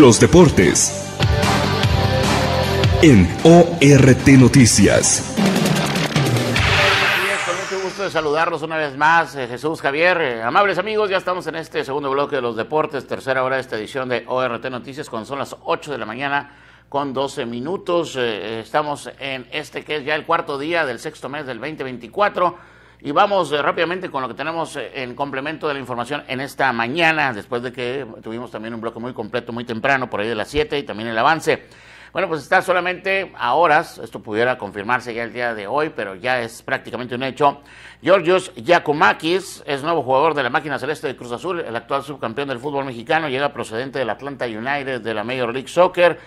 Los deportes. En ORT Noticias. Con mucho gusto de saludarlos una vez más, eh, Jesús Javier. Eh, amables amigos, ya estamos en este segundo bloque de los deportes, tercera hora de esta edición de ORT Noticias, cuando son las 8 de la mañana con 12 minutos. Eh, estamos en este que es ya el cuarto día del sexto mes del 2024 y vamos eh, rápidamente con lo que tenemos eh, en complemento de la información en esta mañana, después de que tuvimos también un bloque muy completo muy temprano, por ahí de las 7 y también el avance. Bueno, pues está solamente a horas, esto pudiera confirmarse ya el día de hoy, pero ya es prácticamente un hecho. Georgios Yakumakis es nuevo jugador de la máquina celeste de Cruz Azul, el actual subcampeón del fútbol mexicano, llega procedente del Atlanta United de la Major League Soccer.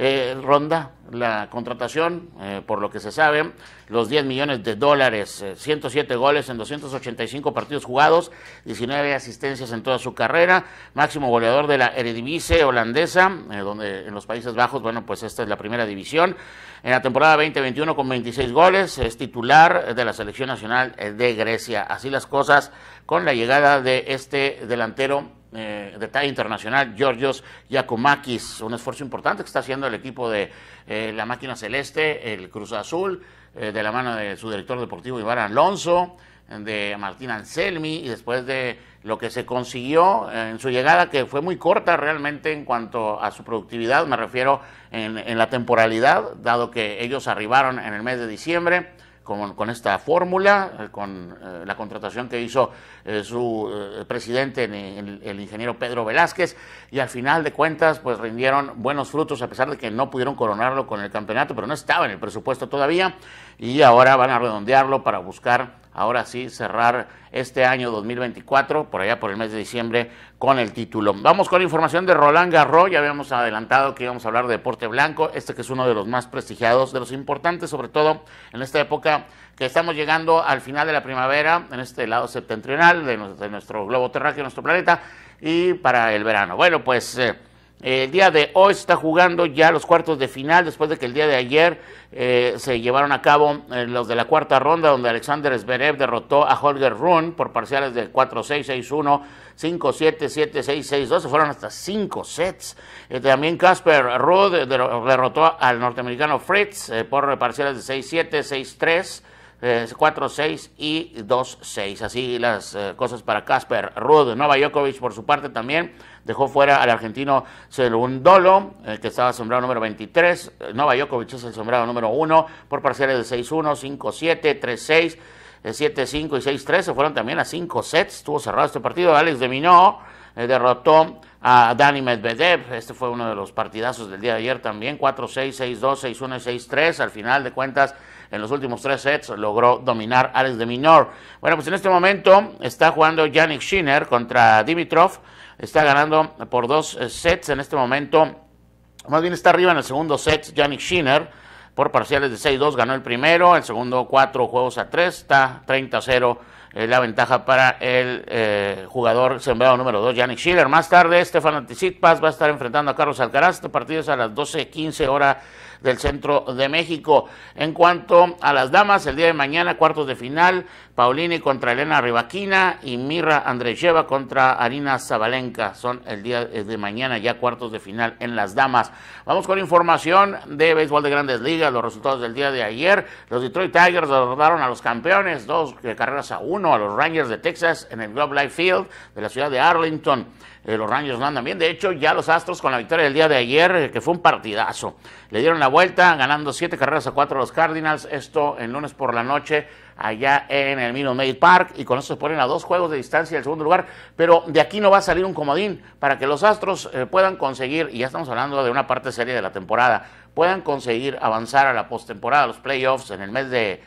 Eh, ronda la contratación, eh, por lo que se sabe, los 10 millones de dólares, 107 eh, goles en 285 partidos jugados, 19 asistencias en toda su carrera, máximo goleador de la Eredivisie holandesa, donde en los Países Bajos, bueno, pues esta es la primera división. En la temporada 2021 con 26 goles, es titular de la selección nacional de Grecia. Así las cosas con la llegada de este delantero eh, detalle de internacional, Georgios Yakumakis, un esfuerzo importante que está haciendo el equipo de eh, la máquina celeste, el Cruz Azul, eh, de la mano de su director deportivo Iván Alonso, de Martín Anselmi, y después de lo que se consiguió en su llegada, que fue muy corta realmente en cuanto a su productividad, me refiero en la temporalidad, dado que ellos arribaron en el mes de diciembre con, esta fórmula, eh, con eh, la contratación que hizo eh, su presidente, el, ingeniero Pedro Velázquez, y al final de cuentas, pues rindieron buenos frutos, a pesar de que no pudieron coronarlo con el campeonato, pero no estaba en el presupuesto todavía, y ahora van a redondearlo para buscar ahora sí cerrar este año 2024, por allá por el mes de diciembre, con el título. Vamos con información de Roland Garro. ya habíamos adelantado que íbamos a hablar de deporte blanco, este que es uno de los más prestigiados, de los importantes, sobre todo en esta época que estamos llegando al final de la primavera, en este lado septentrional de, nuestro globo terráqueo, nuestro planeta, y para el verano. Bueno, pues... Eh, el día de hoy se está jugando ya los cuartos de final, después de que el día de ayer eh, se llevaron a cabo eh, los de la cuarta ronda, donde Alexander Zverev derrotó a Holger Rune por parciales de 4-6, 6-1, 5-7, 7-6, 6-2. Se fueron hasta 5 sets. Eh, también Casper Ruud eh, derrotó al norteamericano Fritz por parciales de 6-7, 6-3. 4-6 y 2-6. Así las eh, cosas para Casper Ruud. Nova Djokovic, por su parte, también dejó fuera al argentino Cerundolo, eh, que estaba asombrado número 23. Eh, Nova Djokovic es el asombrado número 1 por parciales de 6-1, 5-7, 3-6. 7-5 y 6-3 se fueron también a 5 sets. Estuvo cerrado este partido. Alex de Minó eh, derrotó a Dani Medvedev. Este fue uno de los partidazos del día de ayer también. 4-6, 6-2, 6-1 y 6-3. Al final de cuentas, en los últimos tres sets logró dominar Alex de Minor. Bueno, pues en este momento está jugando Yannick Schinner contra Dimitrov. Está ganando por dos eh, sets en este momento. Más bien está arriba en el segundo set Yannick Schinner por parciales de 6-2. Ganó el primero, el segundo cuatro juegos a 3. Está 30-0 la ventaja para el eh, jugador sembrado número 2, Yannick Schiller. Más tarde, Stefan Anticipas va a estar enfrentando a Carlos Alcaraz. Este partido es a las 12.15 hora del centro de México. En cuanto a las damas, el día de mañana, cuartos de final, Paulini contra Elena Rivaquina y Mirra Andreyeva contra Arina Zabalenka. Son el día eh, de mañana ya cuartos de final en las damas. Vamos con información de béisbol de grandes ligas, los resultados del día de ayer. Los Detroit Tigers derrotaron a los campeones, dos eh, carreras a uno a los Rangers de Texas en el Globe Life Field de la ciudad de Arlington. Eh, los Rangers no andan bien. De hecho, ya los Astros con la victoria del día de ayer, eh, que fue un partidazo, le dieron la vuelta ganando siete carreras a cuatro a los Cardinals. Esto el lunes por la noche allá en el Minute Park y con eso se ponen a dos juegos de distancia del segundo lugar, pero de aquí no va a salir un comodín para que los Astros eh, puedan conseguir, y ya estamos hablando de una parte seria de la temporada, puedan conseguir avanzar a la postemporada, a los playoffs en el mes de,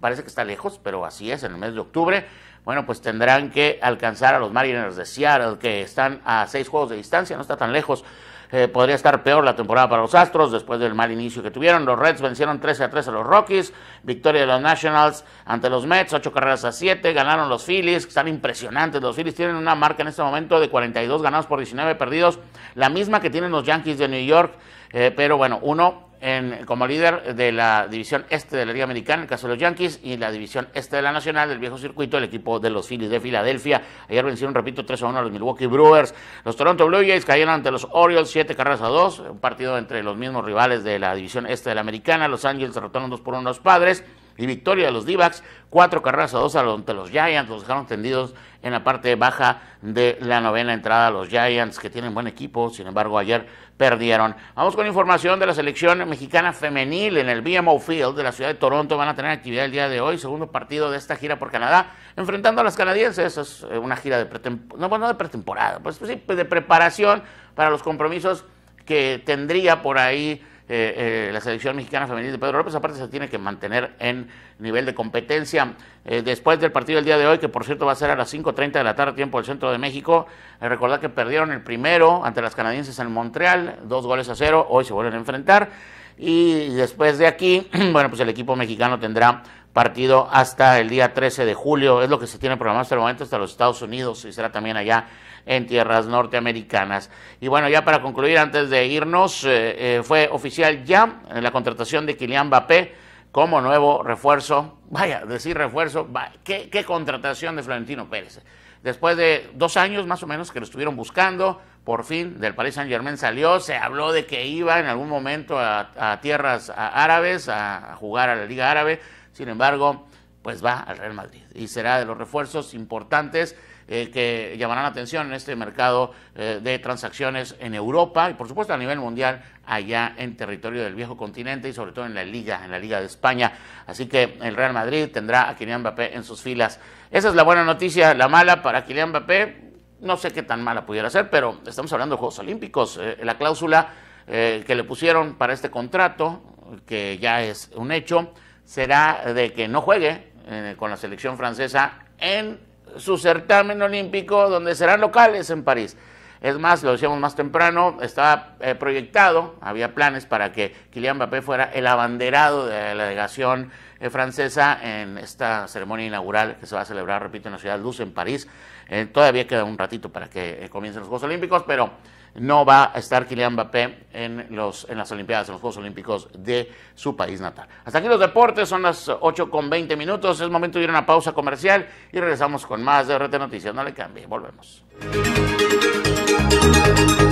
parece que está lejos, pero así es, en el mes de octubre, bueno, pues tendrán que alcanzar a los Mariners de Seattle, que están a seis juegos de distancia, no está tan lejos, eh, podría estar peor la temporada para los Astros después del mal inicio que tuvieron. Los Reds vencieron 13 a 3 a los Rockies. Victoria de los Nationals ante los Mets, ocho carreras a siete, Ganaron los Phillies, están impresionantes. Los Phillies tienen una marca en este momento de 42 ganados por 19 perdidos, la misma que tienen los Yankees de New York. Eh, pero bueno, uno en, como líder de la división este de la Liga Americana, el caso de los Yankees, y la división este de la Nacional, del viejo circuito, el equipo de los Phillies de Filadelfia. Ayer vencieron, repito, 3 a 1 a los Milwaukee Brewers. Los Toronto Blue Jays cayeron ante los Orioles 7 carreras a 2, un partido entre los mismos rivales de la división este de la Americana. Los Angels derrotaron 2 por 1 a los Padres y victoria de los d Cuatro carreras a dos ante los Giants, los dejaron tendidos en la parte baja de la novena entrada. Los Giants, que tienen buen equipo, sin embargo, ayer perdieron. Vamos con información de la selección mexicana femenil en el BMO Field de la ciudad de Toronto. Van a tener actividad el día de hoy, segundo partido de esta gira por Canadá, enfrentando a las canadienses. Es eh, una gira de, pretemporada, bueno, de pretemporada, pues, pues, pues de preparación para los compromisos que tendría por ahí eh, eh, la selección mexicana femenil de Pedro López, aparte se tiene que mantener en nivel de competencia. Eh, después del partido del día de hoy, que por cierto va a ser a las 5.30 de la tarde, tiempo del centro de México, eh, recordad que perdieron el primero ante las canadienses en Montreal, dos goles a cero, hoy se vuelven a enfrentar. Y después de aquí, bueno, pues el equipo mexicano tendrá partido hasta el día 13 de julio, es lo que se tiene programado hasta el momento, hasta los Estados Unidos y será también allá en tierras norteamericanas. Y bueno, ya para concluir, antes de irnos, eh, eh, fue oficial ya la contratación de Kylian Mbappé como nuevo refuerzo, vaya, decir refuerzo, ¿qué, qué contratación de Florentino Pérez. Después de dos años más o menos que lo estuvieron buscando, por fin del Paris Saint Germain salió, se habló de que iba en algún momento a, tierras árabes, a, jugar a la Liga Árabe, sin embargo, pues va al Real Madrid y será de los refuerzos importantes. Eh, que llamarán la atención en este mercado eh, de transacciones en Europa y por supuesto a nivel mundial allá en territorio del viejo continente y sobre todo en la liga, en la liga de España. Así que el Real Madrid tendrá a Kylian Mbappé en sus filas. Esa es la buena noticia, la mala para Kylian Mbappé no sé qué tan mala pudiera ser, pero estamos hablando de Juegos Olímpicos. Eh, la cláusula eh, que le pusieron para este contrato, que ya es un hecho, será de que no juegue eh, con la selección francesa en su certamen olímpico, donde serán locales en París. Es más, lo decíamos más temprano, estaba eh, proyectado, había planes para que Kylian Mbappé fuera el abanderado de la delegación eh, francesa en esta ceremonia inaugural que se va a celebrar, repito, en la Ciudad de Luz, en París. Eh, todavía queda un ratito para que comiencen los Juegos Olímpicos, pero no va a estar Kylian Mbappé en, los, en las Olimpiadas, en los Juegos Olímpicos de su país natal. Hasta aquí los deportes, son las 8 con 20 minutos, es momento de ir a una pausa comercial y regresamos con más de RT Noticias. No le cambie, volvemos. thank you